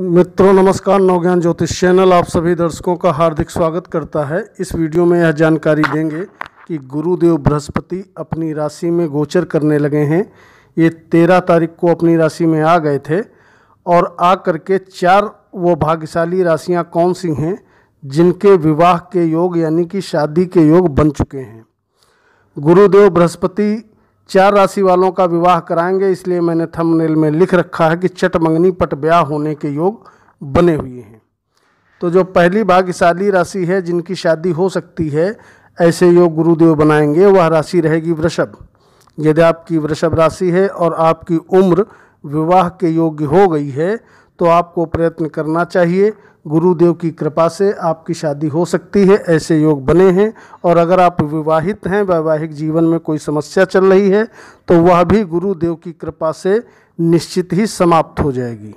मित्रों नमस्कार नवज्ञान ज्योतिष चैनल आप सभी दर्शकों का हार्दिक स्वागत करता है इस वीडियो में यह जानकारी देंगे कि गुरुदेव बृहस्पति अपनी राशि में गोचर करने लगे हैं ये तेरह तारीख को अपनी राशि में आ गए थे और आ करके चार वो भाग्यशाली राशियां कौन सी हैं जिनके विवाह के योग यानी कि शादी के योग बन चुके हैं गुरुदेव बृहस्पति चार राशि वालों का विवाह कराएंगे इसलिए मैंने थंबनेल में लिख रखा है कि चट मंगनी पट ब्याह होने के योग बने हुए हैं तो जो पहली भाग्यशाली राशि है जिनकी शादी हो सकती है ऐसे योग गुरुदेव बनाएंगे वह राशि रहेगी वृषभ यदि आपकी वृषभ राशि है और आपकी उम्र विवाह के योग्य हो गई है तो आपको प्रयत्न करना चाहिए गुरुदेव की कृपा से आपकी शादी हो सकती है ऐसे योग बने हैं और अगर आप विवाहित हैं वैवाहिक जीवन में कोई समस्या चल रही है तो वह भी गुरुदेव की कृपा से निश्चित ही समाप्त हो जाएगी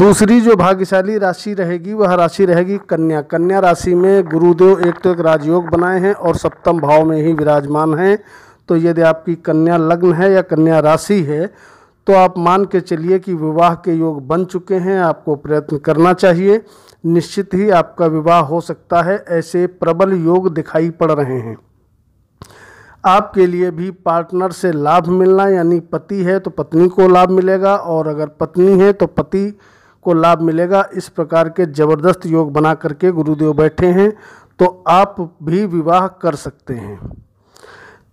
दूसरी जो भाग्यशाली राशि रहेगी वह राशि रहेगी कन्या कन्या राशि में गुरुदेव एक तो एक राजयोग बनाए हैं और सप्तम भाव में ही विराजमान हैं तो यदि आपकी कन्या लग्न है या कन्या राशि है तो आप मान के चलिए कि विवाह के योग बन चुके हैं आपको प्रयत्न करना चाहिए निश्चित ही आपका विवाह हो सकता है ऐसे प्रबल योग दिखाई पड़ रहे हैं आपके लिए भी पार्टनर से लाभ मिलना यानी पति है तो पत्नी को लाभ मिलेगा और अगर पत्नी है तो पति को लाभ मिलेगा इस प्रकार के जबरदस्त योग बना करके गुरुदेव बैठे हैं तो आप भी विवाह कर सकते हैं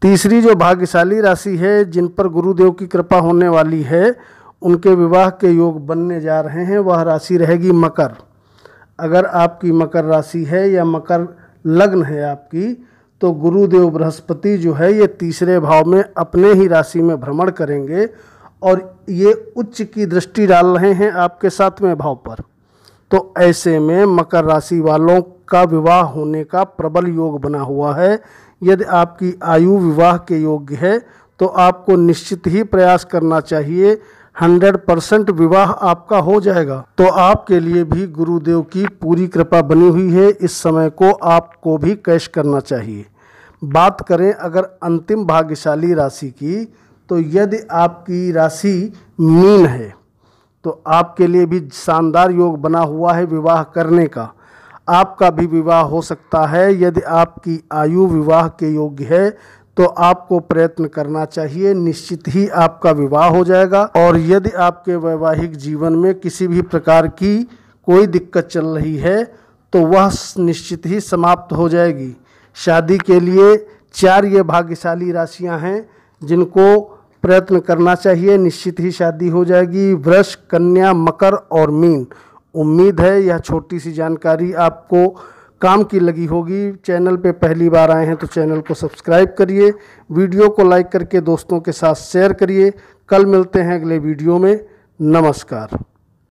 तीसरी जो भाग्यशाली राशि है जिन पर गुरुदेव की कृपा होने वाली है उनके विवाह के योग बनने जा रहे हैं वह राशि रहेगी मकर अगर आपकी मकर राशि है या मकर लग्न है आपकी तो गुरुदेव बृहस्पति जो है ये तीसरे भाव में अपने ही राशि में भ्रमण करेंगे और ये उच्च की दृष्टि डाल रहे हैं आपके सातवें भाव पर तो ऐसे में मकर राशि वालों का विवाह होने का प्रबल योग बना हुआ है यदि आपकी आयु विवाह के योग्य है तो आपको निश्चित ही प्रयास करना चाहिए हंड्रेड परसेंट विवाह आपका हो जाएगा तो आपके लिए भी गुरुदेव की पूरी कृपा बनी हुई है इस समय को आपको भी कैश करना चाहिए बात करें अगर अंतिम भाग्यशाली राशि की तो यदि आपकी राशि मीन है तो आपके लिए भी शानदार योग बना हुआ है विवाह करने का आपका भी विवाह हो सकता है यदि आपकी आयु विवाह के योग्य है तो आपको प्रयत्न करना चाहिए निश्चित ही आपका विवाह हो जाएगा और यदि आपके वैवाहिक जीवन में किसी भी प्रकार की कोई दिक्कत चल रही है तो वह निश्चित ही समाप्त हो जाएगी शादी के लिए चार ये भाग्यशाली राशियां हैं जिनको प्रयत्न करना चाहिए निश्चित ही शादी हो जाएगी वृक्ष कन्या मकर और मीन उम्मीद है यह छोटी सी जानकारी आपको काम की लगी होगी चैनल पे पहली बार आए हैं तो चैनल को सब्सक्राइब करिए वीडियो को लाइक करके दोस्तों के साथ शेयर करिए कल मिलते हैं अगले वीडियो में नमस्कार